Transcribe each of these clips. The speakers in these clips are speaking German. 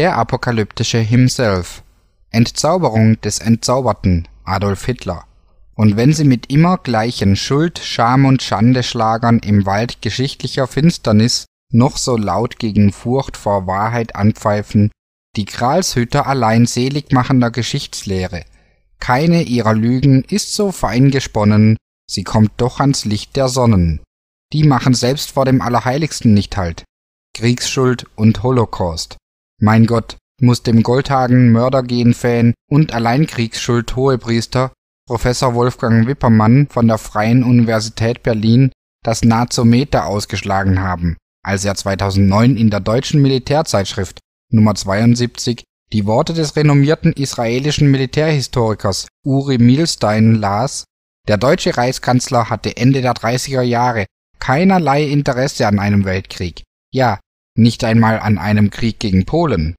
Der Apokalyptische himself. Entzauberung des Entzauberten Adolf Hitler. Und wenn sie mit immer gleichen Schuld, Scham und Schande-Schlagern im Wald geschichtlicher Finsternis noch so laut gegen Furcht vor Wahrheit anpfeifen, die Gralshütter allein selig machender Geschichtslehre. Keine ihrer Lügen ist so fein gesponnen, sie kommt doch ans Licht der Sonnen. Die machen selbst vor dem Allerheiligsten nicht halt. Kriegsschuld und Holocaust. Mein Gott, muss dem Goldhagen Mördergen-Fan und Alleinkriegsschuld-Hohepriester Professor Wolfgang Wippermann von der Freien Universität Berlin das Nazometer ausgeschlagen haben, als er 2009 in der deutschen Militärzeitschrift Nummer 72 die Worte des renommierten israelischen Militärhistorikers Uri Milstein las, der deutsche Reichskanzler hatte Ende der 30er Jahre keinerlei Interesse an einem Weltkrieg. Ja, nicht einmal an einem Krieg gegen Polen,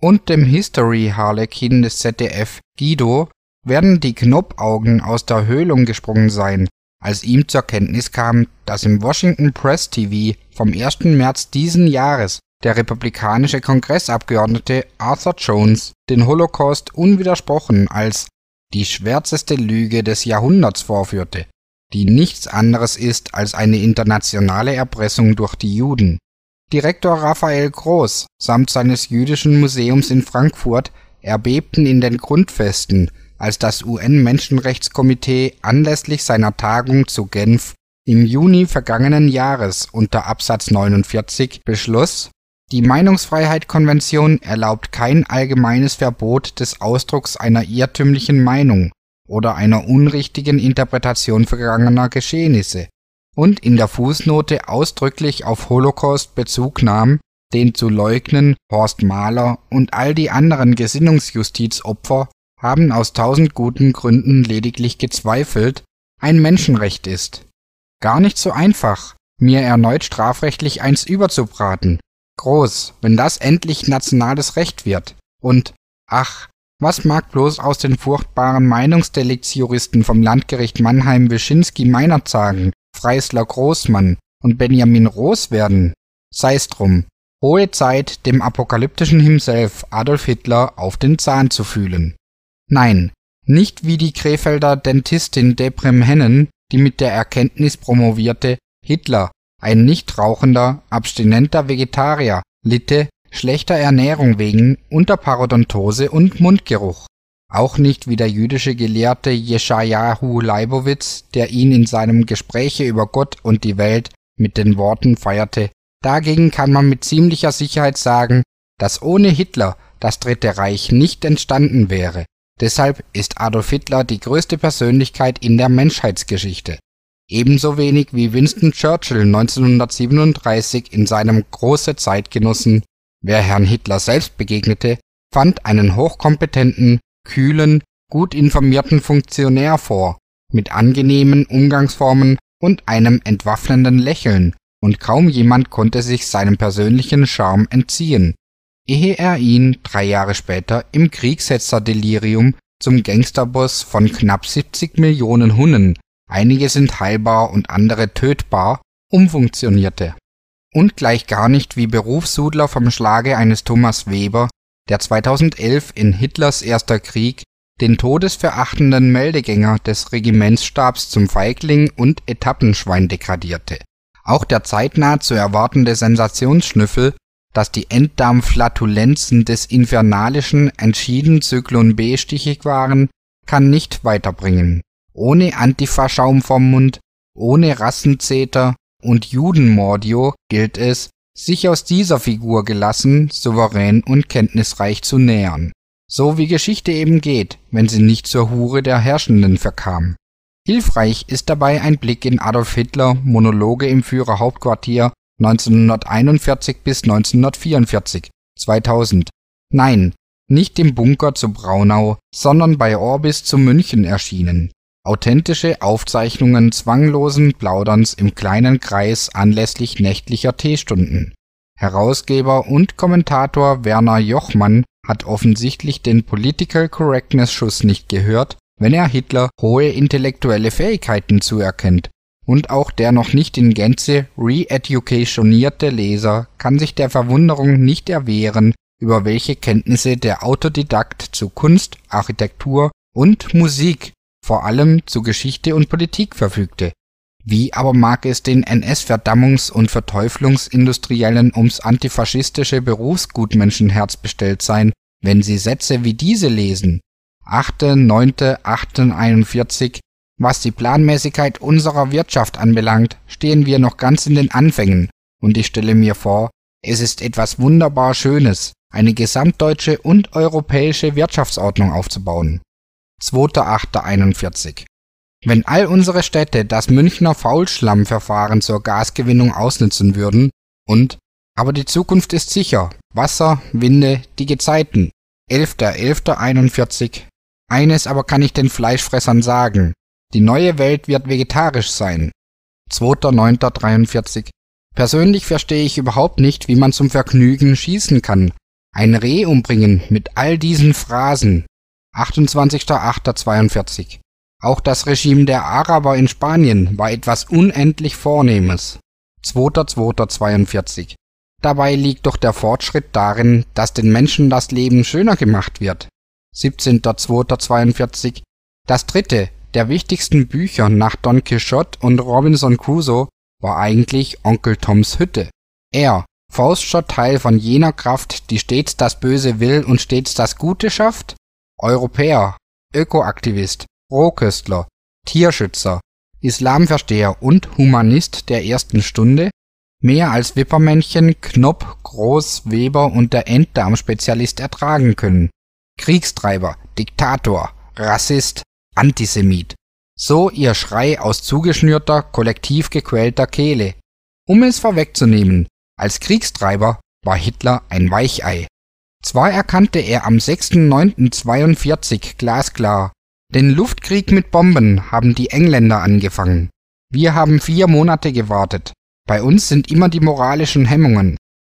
und dem History-Harlekin des ZDF Guido werden die Knopaugen aus der Höhlung gesprungen sein, als ihm zur Kenntnis kam, dass im Washington Press TV vom 1. März diesen Jahres der republikanische Kongressabgeordnete Arthur Jones den Holocaust unwidersprochen als die schwärzeste Lüge des Jahrhunderts vorführte, die nichts anderes ist als eine internationale Erpressung durch die Juden. Direktor Raphael Groß samt seines Jüdischen Museums in Frankfurt erbebten in den Grundfesten, als das UN-Menschenrechtskomitee anlässlich seiner Tagung zu Genf im Juni vergangenen Jahres unter Absatz 49 beschloss: „ Die Meinungsfreiheitskonvention erlaubt kein allgemeines Verbot des Ausdrucks einer irrtümlichen Meinung oder einer unrichtigen Interpretation vergangener Geschehnisse und in der Fußnote ausdrücklich auf Holocaust Bezug nahm, den zu leugnen Horst Mahler und all die anderen Gesinnungsjustizopfer haben aus tausend guten Gründen lediglich gezweifelt, ein Menschenrecht ist. Gar nicht so einfach, mir erneut strafrechtlich eins überzubraten. Groß, wenn das endlich nationales Recht wird. Und, ach, was mag bloß aus den furchtbaren Meinungsdeliktsjuristen vom Landgericht Mannheim wischinski meiner sagen, Freisler Großmann und Benjamin Roos werden, sei's drum, hohe Zeit, dem apokalyptischen Himself Adolf Hitler auf den Zahn zu fühlen. Nein, nicht wie die Krefelder Dentistin Deprem Hennen, die mit der Erkenntnis promovierte, Hitler, ein nicht rauchender, abstinenter Vegetarier, litte schlechter Ernährung wegen unter Parodontose und Mundgeruch. Auch nicht wie der jüdische Gelehrte Jeschajahu Leibowitz, der ihn in seinem Gespräche über Gott und die Welt mit den Worten feierte: Dagegen kann man mit ziemlicher Sicherheit sagen, dass ohne Hitler das Dritte Reich nicht entstanden wäre. Deshalb ist Adolf Hitler die größte Persönlichkeit in der Menschheitsgeschichte. Ebenso wenig wie Winston Churchill 1937 in seinem Große Zeitgenossen, wer Herrn Hitler selbst begegnete, fand einen hochkompetenten, kühlen, gut informierten Funktionär vor, mit angenehmen Umgangsformen und einem entwaffnenden Lächeln, und kaum jemand konnte sich seinem persönlichen Charme entziehen, ehe er ihn drei Jahre später im Kriegshetzer-Delirium zum Gangsterboss von knapp 70 Millionen Hunnen, einige sind heilbar und andere tötbar, umfunktionierte. Und gleich gar nicht wie Berufssudler vom Schlage eines Thomas Weber der 2011 in Hitlers Erster Krieg den todesverachtenden Meldegänger des Regimentsstabs zum Feigling und Etappenschwein degradierte. Auch der zeitnah zu erwartende Sensationsschnüffel, dass die Enddarmflatulenzen des infernalischen, entschieden Zyklon B stichig waren, kann nicht weiterbringen. Ohne Antifa-Schaum vom Mund, ohne Rassenzeter und Judenmordio gilt es, sich aus dieser Figur gelassen, souverän und kenntnisreich zu nähern. So wie Geschichte eben geht, wenn sie nicht zur Hure der Herrschenden verkam. Hilfreich ist dabei ein Blick in Adolf Hitler Monologe im Führerhauptquartier 1941 bis 1944, 2000. Nein, nicht im Bunker zu Braunau, sondern bei Orbis zu München erschienen. Authentische Aufzeichnungen zwanglosen Plauderns im kleinen Kreis anlässlich nächtlicher Teestunden. Herausgeber und Kommentator Werner Jochmann hat offensichtlich den Political Correctness Schuss nicht gehört, wenn er Hitler hohe intellektuelle Fähigkeiten zuerkennt. Und auch der noch nicht in Gänze re-educationierte Leser kann sich der Verwunderung nicht erwehren, über welche Kenntnisse der Autodidakt zu Kunst, Architektur und Musik vor allem zu Geschichte und Politik verfügte. Wie aber mag es den NS-Verdammungs- und Verteuflungsindustriellen ums antifaschistische Berufsgutmenschenherz bestellt sein, wenn sie Sätze wie diese lesen? 8.9.841 Was die Planmäßigkeit unserer Wirtschaft anbelangt, stehen wir noch ganz in den Anfängen, und ich stelle mir vor, es ist etwas wunderbar Schönes, eine gesamtdeutsche und europäische Wirtschaftsordnung aufzubauen. 2.8.41 wenn all unsere Städte das Münchner Faulschlammverfahren zur Gasgewinnung ausnützen würden und aber die Zukunft ist sicher. Wasser, Winde, die Gezeiten. 11.11.41 Eines aber kann ich den Fleischfressern sagen. Die neue Welt wird vegetarisch sein. 2.9.43 Persönlich verstehe ich überhaupt nicht, wie man zum Vergnügen schießen kann. Ein Reh umbringen mit all diesen Phrasen. 28.08.42 Auch das Regime der Araber in Spanien war etwas unendlich Vornehmes. 2.02.42 Dabei liegt doch der Fortschritt darin, dass den Menschen das Leben schöner gemacht wird. 17.02.42 Das dritte der wichtigsten Bücher nach Don Quixote und Robinson Crusoe war eigentlich Onkel Toms Hütte. Er, Faustschott Teil von jener Kraft, die stets das Böse will und stets das Gute schafft, Europäer, Ökoaktivist, Rohköstler, Tierschützer, Islamversteher und Humanist der ersten Stunde, mehr als Wippermännchen, Knopp, Groß, Weber und der Enddarmspezialist ertragen können. Kriegstreiber, Diktator, Rassist, Antisemit. So ihr Schrei aus zugeschnürter, kollektiv gequälter Kehle. Um es vorwegzunehmen, als Kriegstreiber war Hitler ein Weichei. Zwar erkannte er am 6.9.42 glasklar, den Luftkrieg mit Bomben haben die Engländer angefangen. Wir haben vier Monate gewartet. Bei uns sind immer die moralischen Hemmungen,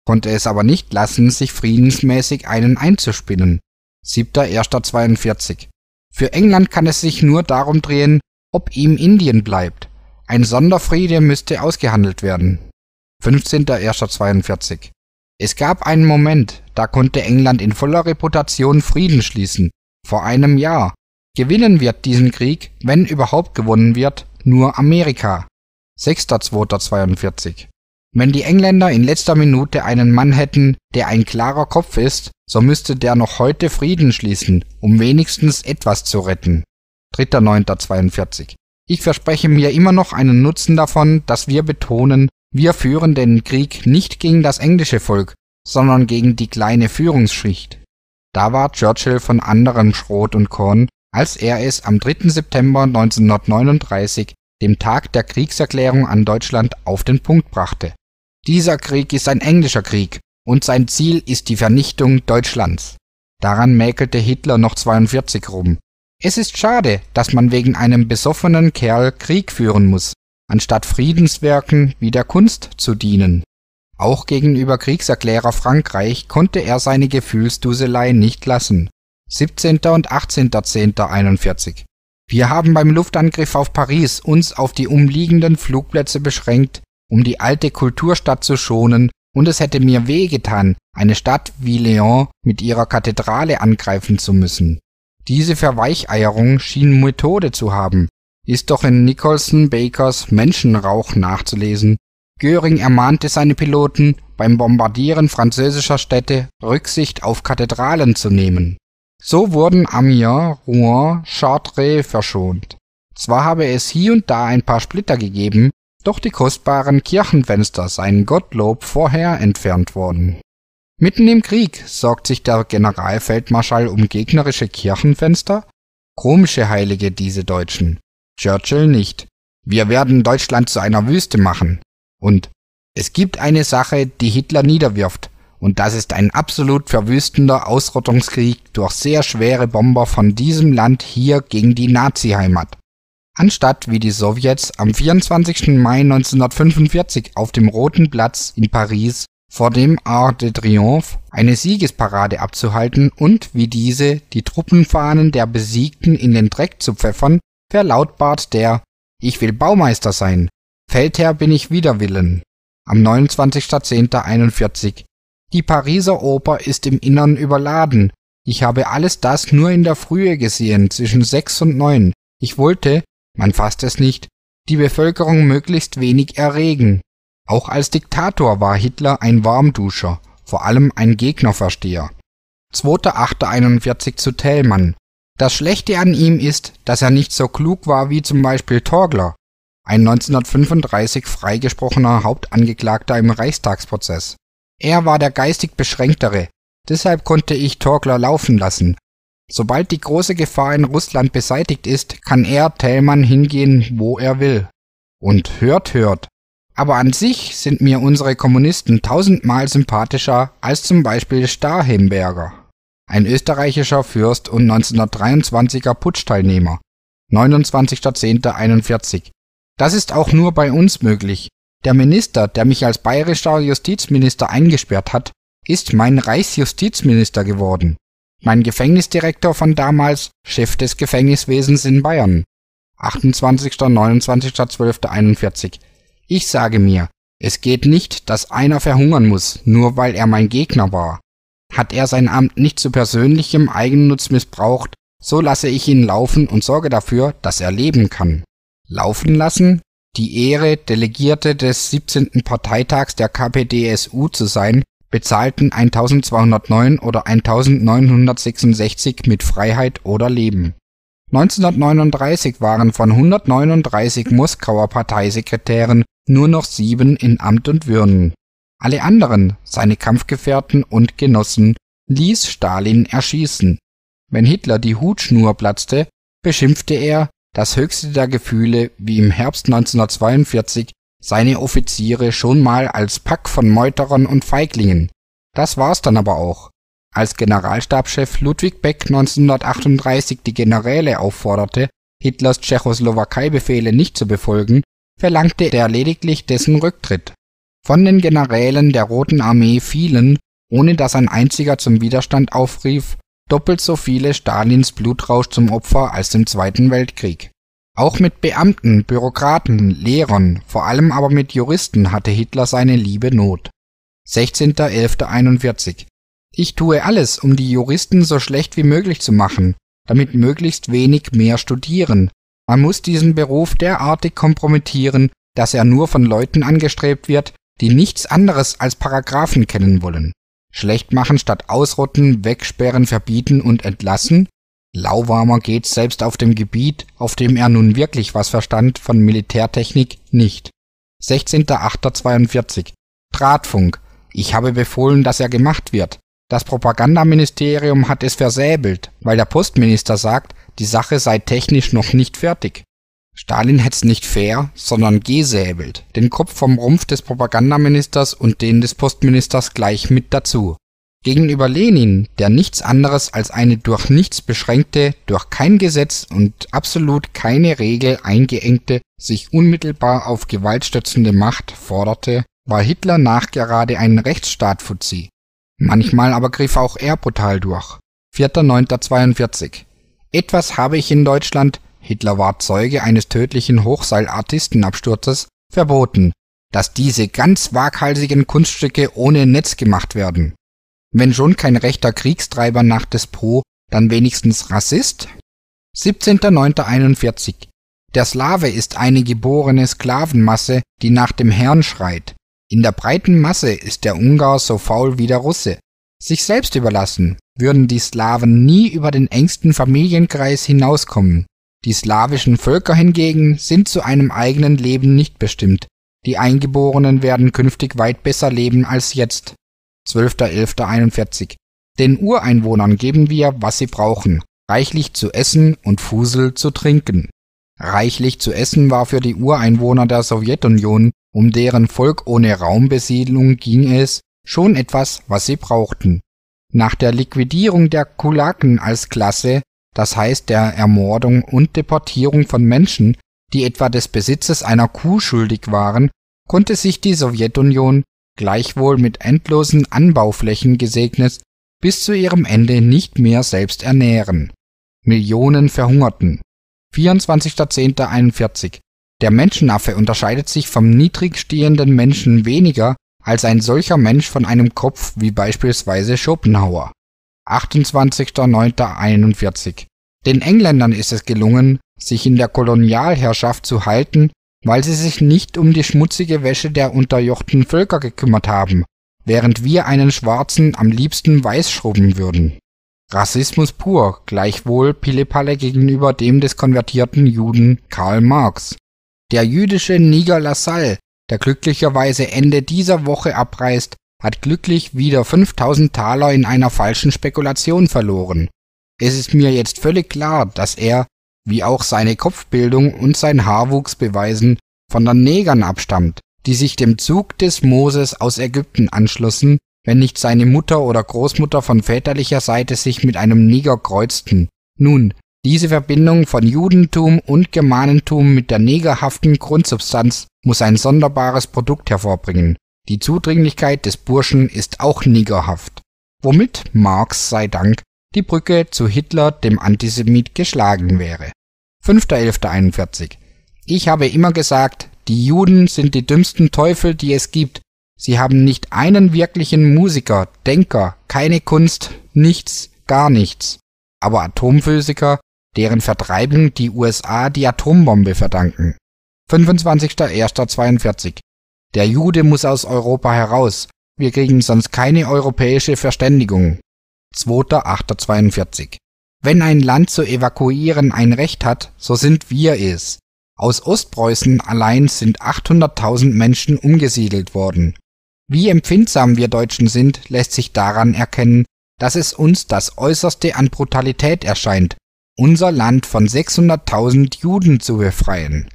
konnte es aber nicht lassen, sich friedensmäßig einen einzuspinnen. 7.1.42 Für England kann es sich nur darum drehen, ob ihm Indien bleibt. Ein Sonderfriede müsste ausgehandelt werden. 15.1.42 es gab einen Moment, da konnte England in voller Reputation Frieden schließen, vor einem Jahr. Gewinnen wird diesen Krieg, wenn überhaupt gewonnen wird, nur Amerika. 6.2.42 Wenn die Engländer in letzter Minute einen Mann hätten, der ein klarer Kopf ist, so müsste der noch heute Frieden schließen, um wenigstens etwas zu retten. 3.9.42 Ich verspreche mir immer noch einen Nutzen davon, dass wir betonen, wir führen den Krieg nicht gegen das englische Volk, sondern gegen die kleine Führungsschicht. Da war Churchill von anderem Schrot und Korn, als er es am 3. September 1939, dem Tag der Kriegserklärung an Deutschland, auf den Punkt brachte. Dieser Krieg ist ein englischer Krieg und sein Ziel ist die Vernichtung Deutschlands. Daran mäkelte Hitler noch 42 rum. Es ist schade, dass man wegen einem besoffenen Kerl Krieg führen muss, anstatt Friedenswerken wie der Kunst zu dienen. Auch gegenüber Kriegserklärer Frankreich konnte er seine Gefühlsduselei nicht lassen. 17. und 18.10.41 Wir haben beim Luftangriff auf Paris uns auf die umliegenden Flugplätze beschränkt, um die alte Kulturstadt zu schonen, und es hätte mir wehgetan, eine Stadt wie Lyon mit ihrer Kathedrale angreifen zu müssen. Diese Verweicheierung schien Methode zu haben, ist doch in Nicholson Bakers Menschenrauch nachzulesen. Göring ermahnte seine Piloten, beim Bombardieren französischer Städte Rücksicht auf Kathedralen zu nehmen. So wurden Amiens, Rouen, Chartres verschont. Zwar habe es hier und da ein paar Splitter gegeben, doch die kostbaren Kirchenfenster seien Gottlob vorher entfernt worden. Mitten im Krieg sorgt sich der Generalfeldmarschall um gegnerische Kirchenfenster? Komische Heilige diese Deutschen. Churchill nicht. Wir werden Deutschland zu einer Wüste machen. Und es gibt eine Sache, die Hitler niederwirft, und das ist ein absolut verwüstender Ausrottungskrieg durch sehr schwere Bomber von diesem Land hier gegen die Nazi-Heimat. Anstatt wie die Sowjets am 24. Mai 1945 auf dem Roten Platz in Paris vor dem Arc de Triomphe eine Siegesparade abzuhalten und wie diese die Truppenfahnen der Besiegten in den Dreck zu pfeffern, verlautbart der Ich will Baumeister sein, Feldherr bin ich widerwillen am 29.10.41 Die Pariser Oper ist im Innern überladen. Ich habe alles das nur in der Frühe gesehen, zwischen sechs und neun. Ich wollte, man fasst es nicht, die Bevölkerung möglichst wenig erregen. Auch als Diktator war Hitler ein Warmduscher, vor allem ein Gegnerversteher. 2.8.41 zu Thälmann. Das Schlechte an ihm ist, dass er nicht so klug war wie zum Beispiel Torgler, ein 1935 freigesprochener Hauptangeklagter im Reichstagsprozess. Er war der geistig Beschränktere, deshalb konnte ich Torgler laufen lassen. Sobald die große Gefahr in Russland beseitigt ist, kann er, Thälmann, hingehen, wo er will. Und hört, hört. Aber an sich sind mir unsere Kommunisten tausendmal sympathischer als zum Beispiel Starhemberger ein österreichischer Fürst und 1923er Putschteilnehmer, 29.10.41. Das ist auch nur bei uns möglich. Der Minister, der mich als bayerischer Justizminister eingesperrt hat, ist mein Reichsjustizminister geworden. Mein Gefängnisdirektor von damals, Chef des Gefängniswesens in Bayern. 28.29.12.41. Ich sage mir, es geht nicht, dass einer verhungern muss, nur weil er mein Gegner war. Hat er sein Amt nicht zu persönlichem Eigennutz missbraucht, so lasse ich ihn laufen und sorge dafür, dass er leben kann. Laufen lassen? Die Ehre, Delegierte des 17. Parteitags der KPDSU zu sein, bezahlten 1209 oder 1966 mit Freiheit oder Leben. 1939 waren von 139 Moskauer Parteisekretären nur noch sieben in Amt und Würden alle anderen, seine Kampfgefährten und Genossen, ließ Stalin erschießen. Wenn Hitler die Hutschnur platzte, beschimpfte er das höchste der Gefühle, wie im Herbst 1942 seine Offiziere schon mal als Pack von Meuterern und Feiglingen. Das war's dann aber auch. Als Generalstabschef Ludwig Beck 1938 die Generäle aufforderte, Hitlers Tschechoslowakei-Befehle nicht zu befolgen, verlangte er lediglich dessen Rücktritt. Von den Generälen der Roten Armee fielen, ohne dass ein einziger zum Widerstand aufrief, doppelt so viele Stalins Blutrausch zum Opfer als im Zweiten Weltkrieg. Auch mit Beamten, Bürokraten, Lehrern, vor allem aber mit Juristen hatte Hitler seine liebe Not. 16.11.41 Ich tue alles, um die Juristen so schlecht wie möglich zu machen, damit möglichst wenig mehr studieren. Man muss diesen Beruf derartig kompromittieren, dass er nur von Leuten angestrebt wird, die nichts anderes als Paragraphen kennen wollen. Schlecht machen statt ausrotten, wegsperren, verbieten und entlassen. Lauwarmer geht's selbst auf dem Gebiet, auf dem er nun wirklich was verstand von Militärtechnik nicht. 16.08.42 Drahtfunk. Ich habe befohlen, dass er gemacht wird. Das Propagandaministerium hat es versäbelt, weil der Postminister sagt, die Sache sei technisch noch nicht fertig. Stalin hätt's nicht fair, sondern gesäbelt, den Kopf vom Rumpf des Propagandaministers und den des Postministers gleich mit dazu. Gegenüber Lenin, der nichts anderes als eine durch nichts beschränkte, durch kein Gesetz und absolut keine Regel eingeengte, sich unmittelbar auf Gewalt stützende Macht forderte, war Hitler nachgerade ein Rechtsstaatfuzzi. Manchmal aber griff auch er brutal durch. 4.9.42 Etwas habe ich in Deutschland, Hitler war Zeuge eines tödlichen Hochseilartistenabsturzes, verboten, dass diese ganz waghalsigen Kunststücke ohne Netz gemacht werden. Wenn schon kein rechter Kriegstreiber nach Despo, dann wenigstens Rassist? 17.09.41 Der Slave ist eine geborene Sklavenmasse, die nach dem Herrn schreit. In der breiten Masse ist der Ungar so faul wie der Russe. Sich selbst überlassen, würden die Slaven nie über den engsten Familienkreis hinauskommen. Die slawischen Völker hingegen sind zu einem eigenen Leben nicht bestimmt, die Eingeborenen werden künftig weit besser leben als jetzt. 12.11.41 Den Ureinwohnern geben wir, was sie brauchen, reichlich zu essen und Fusel zu trinken. Reichlich zu essen war für die Ureinwohner der Sowjetunion, um deren Volk ohne Raumbesiedlung ging es, schon etwas, was sie brauchten. Nach der Liquidierung der Kulaken als Klasse das heißt der Ermordung und Deportierung von Menschen, die etwa des Besitzes einer Kuh schuldig waren, konnte sich die Sowjetunion, gleichwohl mit endlosen Anbauflächen gesegnet, bis zu ihrem Ende nicht mehr selbst ernähren. Millionen verhungerten. 24.10.41 Der Menschenaffe unterscheidet sich vom niedrig stehenden Menschen weniger als ein solcher Mensch von einem Kopf wie beispielsweise Schopenhauer. 28.09.41. Den Engländern ist es gelungen, sich in der Kolonialherrschaft zu halten, weil sie sich nicht um die schmutzige Wäsche der unterjochten Völker gekümmert haben, während wir einen Schwarzen am liebsten weiß schrubben würden. Rassismus pur, gleichwohl Pillepalle gegenüber dem des konvertierten Juden Karl Marx. Der jüdische Niger Lassalle, der glücklicherweise Ende dieser Woche abreist, hat glücklich wieder 5000 Taler in einer falschen Spekulation verloren. Es ist mir jetzt völlig klar, dass er, wie auch seine Kopfbildung und sein Haarwuchs beweisen, von den Negern abstammt, die sich dem Zug des Moses aus Ägypten anschlossen, wenn nicht seine Mutter oder Großmutter von väterlicher Seite sich mit einem Neger kreuzten. Nun, diese Verbindung von Judentum und Germanentum mit der negerhaften Grundsubstanz muss ein sonderbares Produkt hervorbringen, die Zudringlichkeit des Burschen ist auch niggerhaft, womit Marx sei Dank die Brücke zu Hitler, dem Antisemit, geschlagen wäre. 5.11.41 Ich habe immer gesagt, die Juden sind die dümmsten Teufel, die es gibt. Sie haben nicht einen wirklichen Musiker, Denker, keine Kunst, nichts, gar nichts. Aber Atomphysiker, deren Vertreibung die USA die Atombombe verdanken. 25.01.42 der Jude muss aus Europa heraus. Wir kriegen sonst keine europäische Verständigung. 2.8.42 Wenn ein Land zu evakuieren ein Recht hat, so sind wir es. Aus Ostpreußen allein sind 800.000 Menschen umgesiedelt worden. Wie empfindsam wir Deutschen sind, lässt sich daran erkennen, dass es uns das Äußerste an Brutalität erscheint, unser Land von 600.000 Juden zu befreien.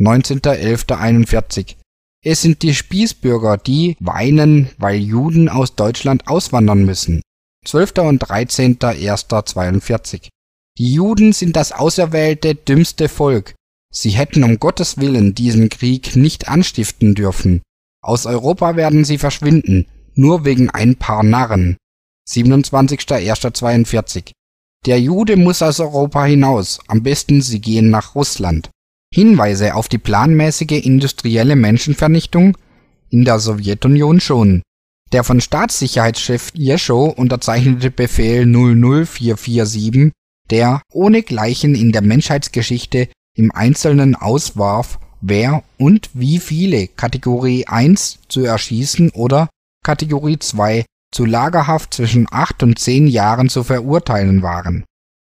19.11.41 es sind die Spießbürger, die weinen, weil Juden aus Deutschland auswandern müssen. 12. und 13.01.42 Die Juden sind das auserwählte, dümmste Volk. Sie hätten um Gottes Willen diesen Krieg nicht anstiften dürfen. Aus Europa werden sie verschwinden, nur wegen ein paar Narren. 27.01.42 Der Jude muss aus Europa hinaus, am besten sie gehen nach Russland. Hinweise auf die planmäßige industrielle Menschenvernichtung in der Sowjetunion schon. Der von Staatssicherheitschef Yeshow unterzeichnete Befehl 00447, der ohnegleichen in der Menschheitsgeschichte im Einzelnen auswarf, wer und wie viele Kategorie 1 zu erschießen oder Kategorie 2 zu Lagerhaft zwischen 8 und 10 Jahren zu verurteilen waren.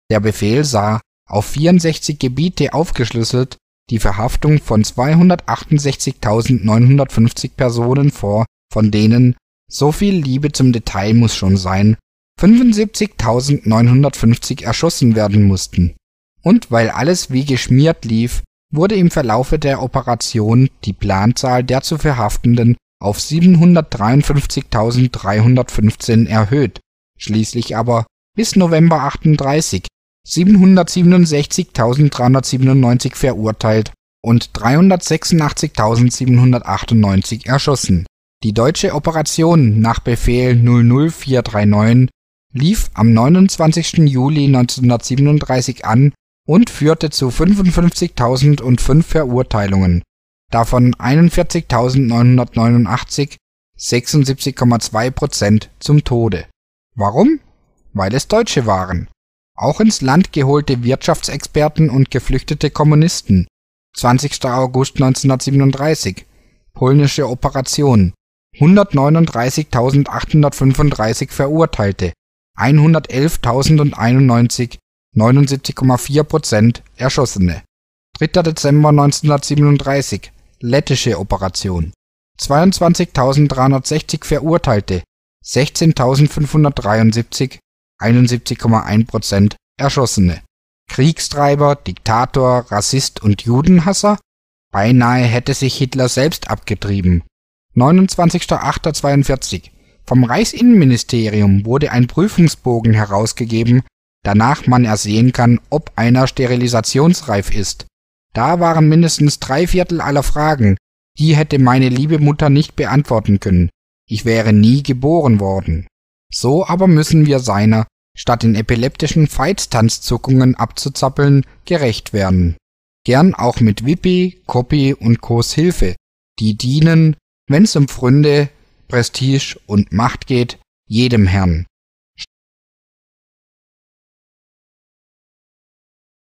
Der Befehl sah auf 64 Gebiete aufgeschlüsselt die Verhaftung von 268.950 Personen vor, von denen – so viel Liebe zum Detail muss schon sein – 75.950 erschossen werden mussten. Und weil alles wie geschmiert lief, wurde im Verlaufe der Operation die Planzahl der zu Verhaftenden auf 753.315 erhöht, schließlich aber bis November 38 767.397 verurteilt und 386.798 erschossen. Die deutsche Operation nach Befehl 00439 lief am 29. Juli 1937 an und führte zu 55.005 Verurteilungen, davon 41.989 (76,2 Prozent) zum Tode. Warum? Weil es Deutsche waren auch ins Land geholte Wirtschaftsexperten und geflüchtete Kommunisten (20. August 1937, polnische Operation, 139.835 Verurteilte, 111.091 (79,4 Erschossene) 3. Dezember 1937, lettische Operation, 22.360 Verurteilte, 16.573 71,1 Prozent Erschossene, Kriegstreiber, Diktator, Rassist und Judenhasser, beinahe hätte sich Hitler selbst abgetrieben. 29.08.42 Vom Reichsinnenministerium wurde ein Prüfungsbogen herausgegeben, danach man ersehen kann, ob einer sterilisationsreif ist. Da waren mindestens drei Viertel aller Fragen, die hätte meine liebe Mutter nicht beantworten können. Ich wäre nie geboren worden. So aber müssen wir seiner statt den epileptischen Veitstanzzuckungen abzuzappeln, gerecht werden, gern auch mit Wipi, Copy und co.s Hilfe, die dienen, wenn's um Fründe, Prestige und Macht geht, jedem Herrn